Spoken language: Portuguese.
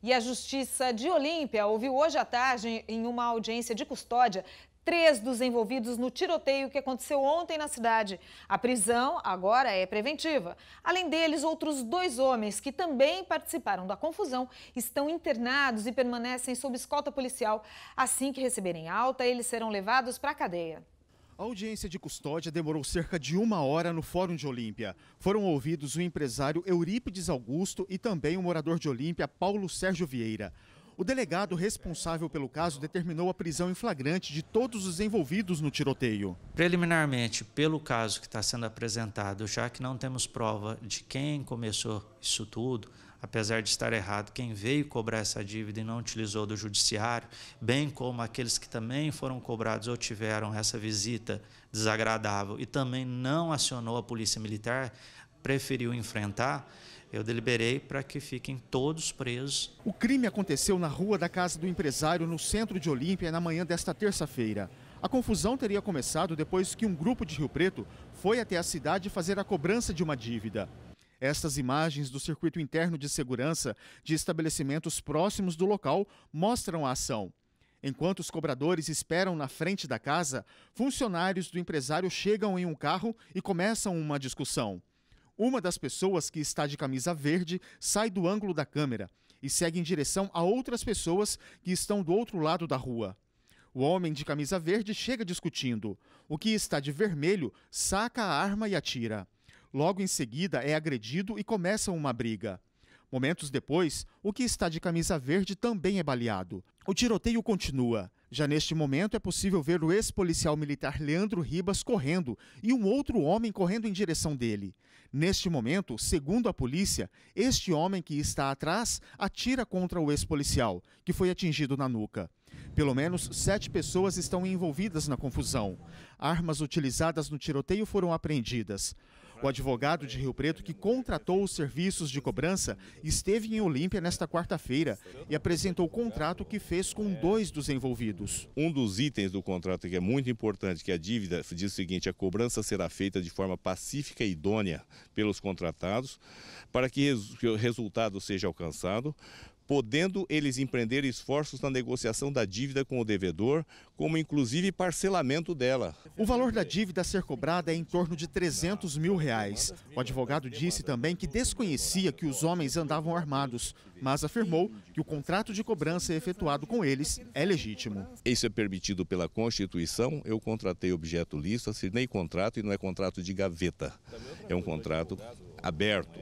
E a Justiça de Olímpia ouviu hoje à tarde, em uma audiência de custódia, três dos envolvidos no tiroteio que aconteceu ontem na cidade. A prisão agora é preventiva. Além deles, outros dois homens que também participaram da confusão estão internados e permanecem sob escolta policial. Assim que receberem alta, eles serão levados para a cadeia. A audiência de custódia demorou cerca de uma hora no Fórum de Olímpia. Foram ouvidos o empresário Eurípides Augusto e também o morador de Olímpia, Paulo Sérgio Vieira. O delegado responsável pelo caso determinou a prisão em flagrante de todos os envolvidos no tiroteio. Preliminarmente, pelo caso que está sendo apresentado, já que não temos prova de quem começou isso tudo, apesar de estar errado, quem veio cobrar essa dívida e não utilizou do judiciário, bem como aqueles que também foram cobrados ou tiveram essa visita desagradável e também não acionou a polícia militar, preferiu enfrentar, eu deliberei para que fiquem todos presos. O crime aconteceu na rua da casa do empresário, no centro de Olímpia, na manhã desta terça-feira. A confusão teria começado depois que um grupo de Rio Preto foi até a cidade fazer a cobrança de uma dívida. Estas imagens do circuito interno de segurança de estabelecimentos próximos do local mostram a ação. Enquanto os cobradores esperam na frente da casa, funcionários do empresário chegam em um carro e começam uma discussão. Uma das pessoas que está de camisa verde sai do ângulo da câmera e segue em direção a outras pessoas que estão do outro lado da rua. O homem de camisa verde chega discutindo. O que está de vermelho saca a arma e atira. Logo em seguida, é agredido e começa uma briga. Momentos depois, o que está de camisa verde também é baleado. O tiroteio continua. Já neste momento é possível ver o ex-policial militar Leandro Ribas correndo e um outro homem correndo em direção dele. Neste momento, segundo a polícia, este homem que está atrás atira contra o ex-policial, que foi atingido na nuca. Pelo menos sete pessoas estão envolvidas na confusão. Armas utilizadas no tiroteio foram apreendidas. O advogado de Rio Preto, que contratou os serviços de cobrança, esteve em Olímpia nesta quarta-feira e apresentou o contrato que fez com dois dos envolvidos. Um dos itens do contrato que é muito importante, que é a dívida diz o seguinte, a cobrança será feita de forma pacífica e idônea pelos contratados para que o resultado seja alcançado, podendo eles empreender esforços na negociação da dívida com o devedor, como inclusive parcelamento dela. O valor da dívida a ser cobrada é em torno de 300 mil reais. O advogado disse também que desconhecia que os homens andavam armados, mas afirmou que o contrato de cobrança efetuado com eles é legítimo. Isso é permitido pela Constituição. Eu contratei objeto lícito, assinei contrato e não é contrato de gaveta. É um contrato aberto.